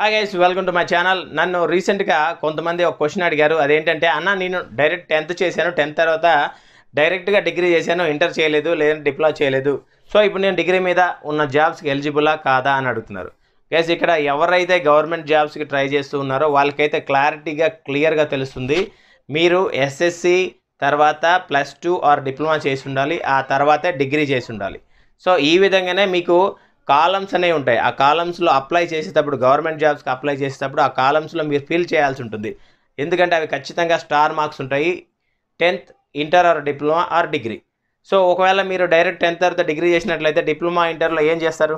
hi guys welcome to my channel నన్ను రీసెంట్గా కొంతమంది ఒక క్వశ్చన్ అడిగారు అదేంటంటే అన్న నేను డైరెక్ట్ టెన్త్ చేశాను టెన్త్ తర్వాత డైరెక్ట్గా డిగ్రీ చేశాను ఇంటర్ చేయలేదు లేదంటే డిప్లా చేయలేదు సో ఇప్పుడు నేను డిగ్రీ మీద ఉన్న జాబ్స్కి ఎలిజిబులా కాదా అని అడుగుతున్నారు గైస్ ఇక్కడ ఎవరైతే గవర్నమెంట్ జాబ్స్కి ట్రై చేస్తూ ఉన్నారో వాళ్ళకైతే క్లారిటీగా క్లియర్గా తెలుస్తుంది మీరు ఎస్ఎస్సి తర్వాత ప్లస్ టూ ఆర్ డిప్లొమా చేసి ఉండాలి ఆ తర్వాతే డిగ్రీ చేసి ఉండాలి సో ఈ విధంగానే మీకు కాలమ్స్ అనేవి ఉంటాయి ఆ కాలమ్స్లో అప్లై చేసేటప్పుడు గవర్నమెంట్ జాబ్స్కి అప్లై చేసేటప్పుడు ఆ కాలమ్స్లో మీరు ఫిల్ చేయాల్సి ఉంటుంది ఎందుకంటే అవి ఖచ్చితంగా స్టార్ మార్క్స్ ఉంటాయి tenth inter or diploma or degree so ఒకవేళ మీరు డైరెక్ట్ టెన్త్ తర్వాత డిగ్రీ చేసినట్లయితే డిప్లొమా ఇంటర్లో ఏం చేస్తారు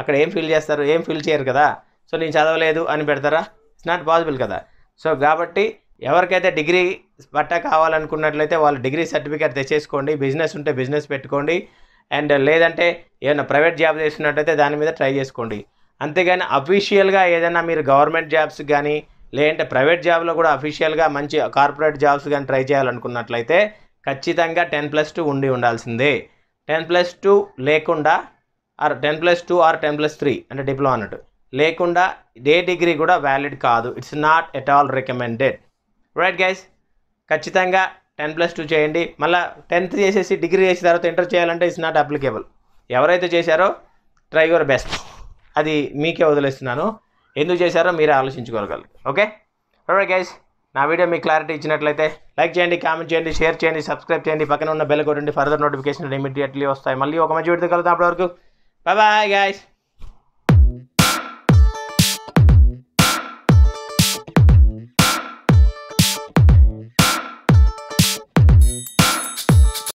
అక్కడ ఏం ఫిల్ చేస్తారు ఏం ఫిల్ చేయరు కదా సో నేను చదవలేదు అని పెడతారా ఇట్స్ నాట్ పాసిబుల్ కదా సో కాబట్టి ఎవరికైతే డిగ్రీ పట్ట కావాలనుకున్నట్లయితే వాళ్ళు డిగ్రీ సర్టిఫికేట్ తెచ్చేసుకోండి బిజినెస్ ఉంటే బిజినెస్ పెట్టుకోండి అండ్ లేదంటే ఏమైనా ప్రైవేట్ జాబ్ చేస్తున్నట్టయితే దాని మీద ట్రై చేసుకోండి అంతేగాని అఫీషియల్గా ఏదైనా మీరు గవర్నమెంట్ జాబ్స్ కానీ లేదంటే ప్రైవేట్ జాబ్లో కూడా అఫీషియల్గా మంచి కార్పొరేట్ జాబ్స్ కానీ ట్రై చేయాలనుకున్నట్లయితే ఖచ్చితంగా టెన్ ప్లస్ టూ ఉండి ఉండాల్సిందే టెన్ ప్లస్ టూ లేకుండా or ten plus two or ten plus three అంటే డిప్లొమా అన్నట్టు లేకుండా డే డిగ్రీ కూడా వ్యాలిడ్ కాదు it's not at all recommended right guys ఖచ్చితంగా టెన్ ప్లస్ టూ చేయండి మళ్ళీ టెన్త్ చేసేసి డిగ్రీ చేసిన తర్వాత ఇంటర్ చేయాలంటే ఇట్స్ నాట్ అప్లికేబుల్ ఎవరైతే చేశారో ట్రై యువర్ బెస్ట్ అది మీకే వదిలేస్తున్నాను ఎందుకు చేశారో మీరు ఆలోచించుకోగలరు ఓకే ఓకే గైస్ నా వీడియో మీకు క్లారిటీ ఇచ్చినట్లయితే లైక్ చేయండి కామెంట్ చేయండి షేర్ చేయండి సబ్స్క్రైబ్ చేయండి పక్కన ఉన్న బెల్ కొట్టండి ఫర్దర్ నోటిఫికేషన్ ఇమీడియట్లీ వస్తాయి మళ్ళీ ఒక మంచి వీడియో కలుగుతాం అప్పటివరకు బాయ్ బాయ్ గైస్